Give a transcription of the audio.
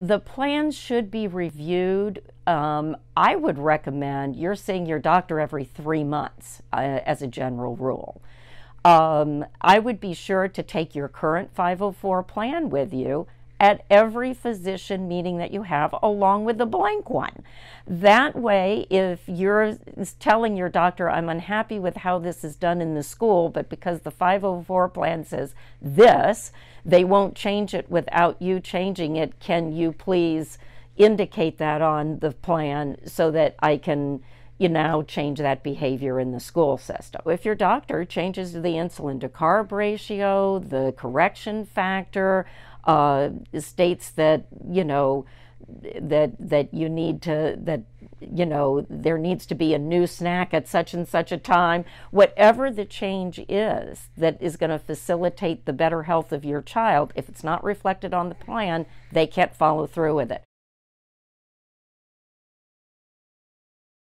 The plans should be reviewed. Um, I would recommend you're seeing your doctor every three months uh, as a general rule. Um, I would be sure to take your current 504 plan with you at every physician meeting that you have, along with the blank one. That way, if you're telling your doctor, I'm unhappy with how this is done in the school, but because the 504 plan says this, they won't change it without you changing it. Can you please indicate that on the plan so that I can? you now change that behavior in the school system. If your doctor changes the insulin to carb ratio, the correction factor, uh, states that you know that that you need to that you know there needs to be a new snack at such and such a time whatever the change is that is going to facilitate the better health of your child if it's not reflected on the plan they can't follow through with it